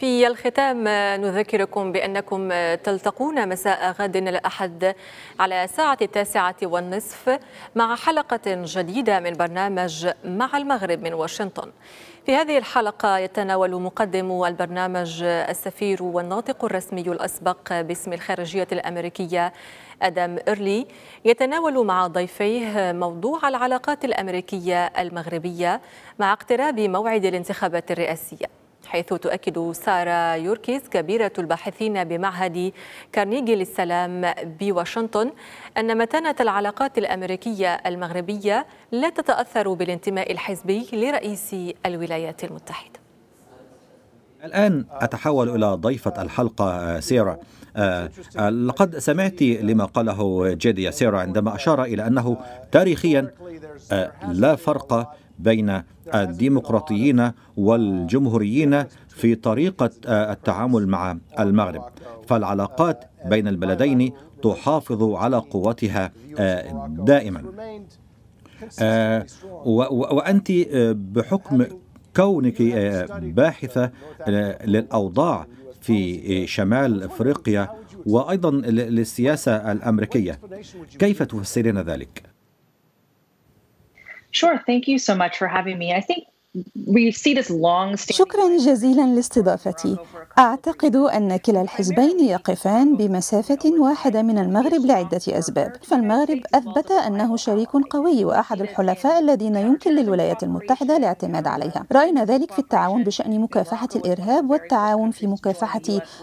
في الختام نذكركم بأنكم تلتقون مساء غد الأحد على الساعة التاسعة والنصف مع حلقة جديدة من برنامج مع المغرب من واشنطن في هذه الحلقة يتناول مقدم البرنامج السفير والناطق الرسمي الأسبق باسم الخارجية الأمريكية أدم إيرلي يتناول مع ضيفيه موضوع العلاقات الأمريكية المغربية مع اقتراب موعد الانتخابات الرئاسية حيث تؤكد سارة يوركيز كبيرة الباحثين بمعهد كارنيجي للسلام بواشنطن أن متانة العلاقات الأمريكية المغربية لا تتأثر بالانتماء الحزبي لرئيس الولايات المتحدة الآن أتحول إلى ضيفة الحلقة آه، سيرا آه، آه، لقد سمعت لما قاله جيديا سيرا عندما أشار إلى أنه تاريخيا لا فرق بين الديمقراطيين والجمهوريين في طريقة التعامل مع المغرب فالعلاقات بين البلدين تحافظ على قوتها دائما وأنت بحكم كونك آه، باحثة آه، للأوضاع في آه، شمال افريقيا وايضا للسياسه الامريكيه كيف تفسرين ذلك Sure, thank you so much for having me. I think شكرا جزيلا لاستضافتي اعتقد ان كلا الحزبين يقفان بمسافه واحده من المغرب لعده اسباب فالمغرب اثبت انه شريك قوي واحد الحلفاء الذين يمكن للولايات المتحده الاعتماد عليها راينا ذلك في التعاون بشان مكافحه الارهاب والتعاون في مكافحه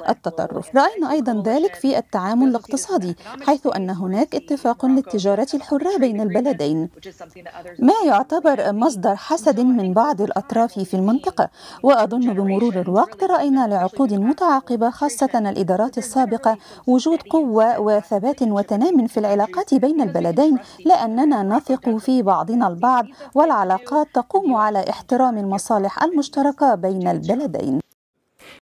التطرف راينا ايضا ذلك في التعامل الاقتصادي حيث ان هناك اتفاق للتجاره الحره بين البلدين ما يعتبر مصدر حسد من بعض الأطراف في المنطقة وأظن بمرور الوقت رأينا لعقود متعاقبة خاصة الإدارات السابقة وجود قوة وثبات وتنام في العلاقات بين البلدين لأننا نثق في بعضنا البعض والعلاقات تقوم على احترام المصالح المشتركة بين البلدين